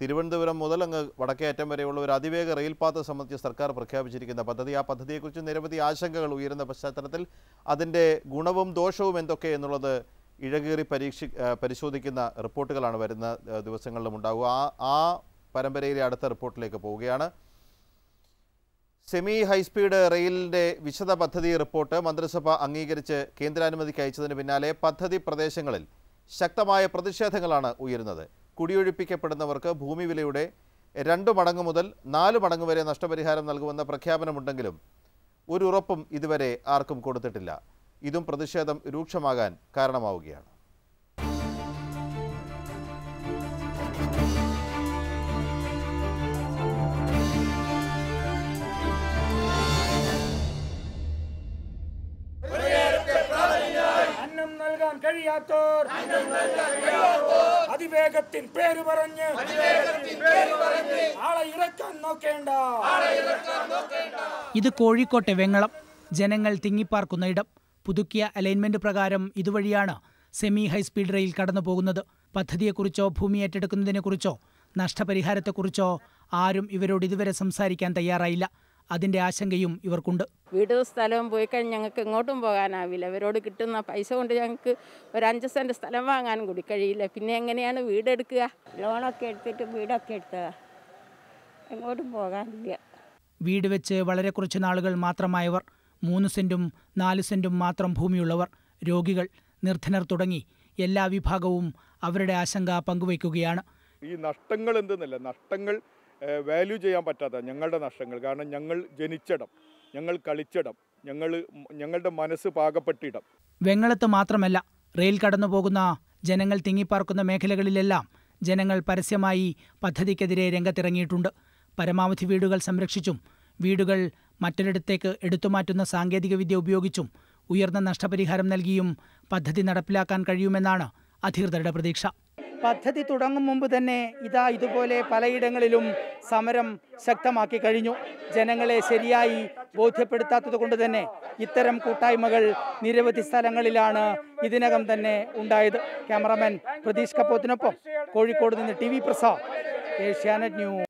തിരുവനന്തപുരം മുതൽ അങ്ങ് വടക്കേയറ്റം വരെയുള്ള ഒരു അതിവേഗ റെയിൽപാത സംബന്ധിച്ച് സർക്കാർ പ്രഖ്യാപിച്ചിരിക്കുന്ന പദ്ധതി ആ പദ്ധതിയെക്കുറിച്ച് നിരവധി ആശങ്കകൾ ഉയരുന്ന പശ്ചാത്തലത്തിൽ അതിൻ്റെ ഗുണവും ദോഷവും എന്തൊക്കെ എന്നുള്ളത് ഇഴകേറി പരീക്ഷി പരിശോധിക്കുന്ന റിപ്പോർട്ടുകളാണ് വരുന്ന ദിവസങ്ങളിലും ഉണ്ടാവുക ആ ആ പരമ്പരയിലെ അടുത്ത റിപ്പോർട്ടിലേക്ക് പോവുകയാണ് സെമി ഹൈസ്പീഡ് റെയിലിൻ്റെ വിശദ പദ്ധതി റിപ്പോർട്ട് മന്ത്രിസഭ അംഗീകരിച്ച് കേന്ദ്രാനുമതിക്ക് അയച്ചതിന് പിന്നാലെ പദ്ധതി പ്രദേശങ്ങളിൽ ശക്തമായ പ്രതിഷേധങ്ങളാണ് ഉയരുന്നത് കുടിയൊഴിപ്പിക്കപ്പെടുന്നവർക്ക് ഭൂമി വിലയുടെ രണ്ട് മടങ്ങ് മുതൽ നാല് മടങ്ങ് വരെ നഷ്ടപരിഹാരം നൽകുമെന്ന പ്രഖ്യാപനമുണ്ടെങ്കിലും ഒരു ഉറപ്പും ഇതുവരെ ആർക്കും കൊടുത്തിട്ടില്ല ഇതും പ്രതിഷേധം രൂക്ഷമാകാൻ കാരണമാവുകയാണ് കഴിയാൻ കഴിയാത്തോർ അതിവേഗത്തിൽ പേര് പറഞ്ഞ് ആളെ ഇറക്കാൻ നോക്കേണ്ട ഇത് കോഴിക്കോട്ടെ വെങ്ങളം ജനങ്ങൾ തിങ്ങിപ്പാർക്കുന്ന ഇടം പുതുക്കിയ അലൈൻമെന്റ് പ്രകാരം ഇതുവഴിയാണ് സെമി ഹൈസ്പീഡ് റെയിൽ കടന്നു പോകുന്നത് പദ്ധതിയെക്കുറിച്ചോ ഭൂമി ഏറ്റെടുക്കുന്നതിനെക്കുറിച്ചോ നഷ്ടപരിഹാരത്തെക്കുറിച്ചോ ആരും ഇവരോട് ഇതുവരെ സംസാരിക്കാൻ തയ്യാറായില്ല അതിന്റെ ആശങ്കയും ഇവർക്കുണ്ട് വീട് സ്ഥലം പോയി കഴിഞ്ഞ് ഞങ്ങൾക്ക് എങ്ങോട്ടും പോകാനാവില്ല ഇവരോട് കിട്ടുന്ന പൈസ കൊണ്ട് ഞങ്ങൾക്ക് ഒരു അഞ്ച് സെന്റ് സ്ഥലം വാങ്ങാനും കൂടി കഴിയില്ല പിന്നെ എങ്ങനെയാണ് വീട് എടുക്കുക ലോണൊക്കെ എടുത്തിട്ട് വീടൊക്കെ എടുത്തുക എങ്ങോട്ടും പോകാനില്ല വീട് വെച്ച് വളരെ കുറച്ച് നാളുകൾ മാത്രമായവർ മൂന്ന് സെന്റും നാല് സെന്റും മാത്രം ഭൂമിയുള്ളവർ രോഗികൾ നിർധനർ തുടങ്ങി എല്ലാ വിഭാഗവും അവരുടെ ആശങ്ക പങ്കുവയ്ക്കുകയാണ് ഈ നഷ്ടങ്ങൾ എന്തെന്നല്ല നഷ്ടങ്ങൾ വാല്യൂ ചെയ്യാൻ പറ്റാത്ത ഞങ്ങളുടെ നഷ്ടങ്ങൾ കാരണം ഞങ്ങൾ ജനിച്ചിടം ഞങ്ങൾ കളിച്ചിടം ഞങ്ങൾ ഞങ്ങളുടെ മനസ്സ് പാകപ്പെട്ടിടം വെങ്ങളത്ത് മാത്രമല്ല റെയിൽ കടന്നു പോകുന്ന ജനങ്ങൾ തിങ്ങിപ്പാർക്കുന്ന മേഖലകളിലെല്ലാം ജനങ്ങൾ പരസ്യമായി പദ്ധതിക്കെതിരെ രംഗത്തിറങ്ങിയിട്ടുണ്ട് പരമാവധി വീടുകൾ സംരക്ഷിച്ചും വീടുകൾ മറ്റൊരിടത്തേക്ക് എടുത്തുമാറ്റുന്ന സാങ്കേതികവിദ്യ ഉപയോഗിച്ചും ഉയർന്ന നഷ്ടപരിഹാരം നൽകിയും പദ്ധതി നടപ്പിലാക്കാൻ കഴിയുമെന്നാണ് അധികൃതരുടെ പ്രതീക്ഷ പദ്ധതി തുടങ്ങും മുമ്പ് തന്നെ ഇതാ ഇതുപോലെ പലയിടങ്ങളിലും സമരം ശക്തമാക്കി കഴിഞ്ഞു ജനങ്ങളെ ശരിയായി ബോധ്യപ്പെടുത്താത്തത് കൊണ്ട് തന്നെ ഇത്തരം കൂട്ടായ്മകൾ നിരവധി സ്ഥലങ്ങളിലാണ് ഇതിനകം തന്നെ ഉണ്ടായത് ക്യാമറാമാൻ പ്രതീഷ് കപ്പോത്തിനൊപ്പം കോഴിക്കോട് നിന്ന് T V Prasad Asianet news